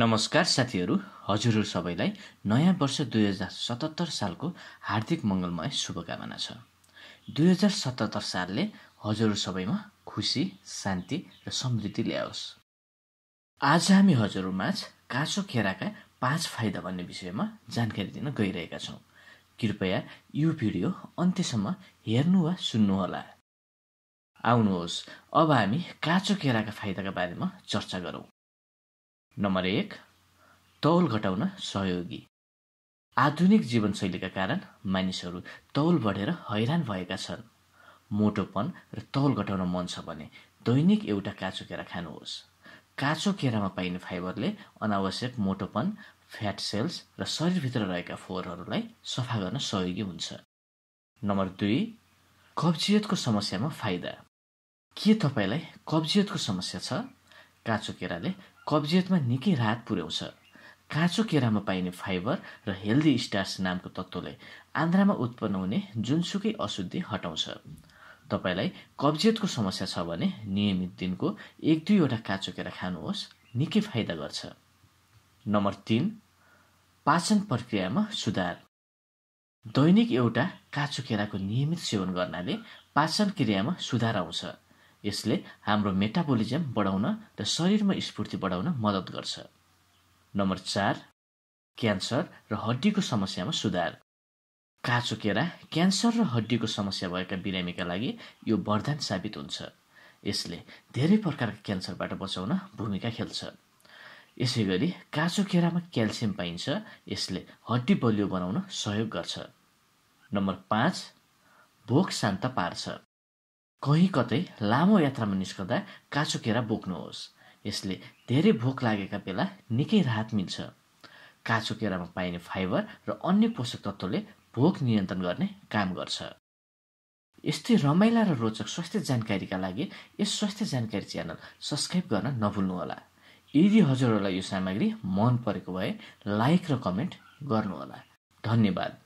नमस्कार साथीहरू हजुरहरू सबैलाई नयाँ वर्ष दुई हजार सतहत्तर सालको हार्दिक मङ्गलमय शुभकामना छ दुई हजार सतहत्तर सालले हजुरहरू सबैमा खुसी शान्ति र समृद्धि ल्याओस् आज हामी हजुरहरूमाझ काँचो केराका पाँच फाइदा भन्ने विषयमा जानकारी दिन गइरहेका छौँ कृपया यो भिडियो अन्त्यसम्म हेर्नु वा सुन्नुहोला आउनुहोस् अब हामी काँचो केराका फाइदाका बारेमा चर्चा गरौँ नम्बर एक तौल घटाउन सहयोगी आधुनिक जीवनशैलीका कारण मानिसहरू तौल बढेर हैरान भएका छन् मोटोपन र तौल घटाउन मन छ भने दैनिक एउटा काँचो केरा खानुहोस् काँचो केरामा पाइने फाइबरले अनावश्यक मोटोपन फ्याट सेल्स र शरीरभित्र रहेका फोहोरहरूलाई सफा गर्न सहयोगी हुन्छ नम्बर दुई कब्जियतको समस्यामा फाइदा के तपाईँलाई कब्जियतको समस्या छ काँचो केराले कब्जियतमा निकै राहत पुर्याउँछ काँचो केरामा पाइने फाइबर र हेल्दी स्टार्स नामको तत्त्वले आन्द्रामा उत्पन्न हुने जुनसुकै अशुद्धि हटाउँछ तपाईँलाई कब्जियतको समस्या छ भने नियमित दिनको एक दुईवटा काँचो केरा खानुहोस् निकै फाइदा गर्छ नम्बर तिन पाचन प्रक्रियामा सुधार दैनिक एउटा काँचो केराको नियमित सेवन गर्नाले पाचन क्रियामा सुधार आउँछ यसले हाम्रो मेटाबोलिजम बढाउन र शरीरमा स्फूर्ति बढाउन मद्दत गर्छ नम्बर चार क्यान्सर र हड्डीको समस्यामा सुधार काँचो केरा क्यान्सर र हड्डीको समस्या भएका बिरामीका लागि यो वरदान साबित हुन्छ यसले धेरै प्रकारका क्यान्सरबाट बचाउन भूमिका खेल्छ यसै गरी काँचो केरामा क्याल्सियम पाइन्छ यसले हड्डी बलियो बनाउन सहयोग गर्छ नम्बर पाँच भोक शान्त पार्छ कहीँ कतै लामो यात्रामा निस्कँदा काँचो केरा बोक्नुहोस् यसले धेरै भोक लागेका बेला निकै राहत मिल्छ काँचो केरामा पाइने फाइबर र अन्य पोषक तत्त्वले भोक नियन्त्रण गर्ने काम गर्छ यस्तै रमाइला र रोचक स्वास्थ्य जानकारीका लागि यस स्वास्थ्य जानकारी च्यानल सब्सक्राइब गर्न नभुल्नुहोला यदि हजुरहरूलाई यो सामग्री मन परेको भए लाइक र कमेन्ट गर्नुहोला धन्यवाद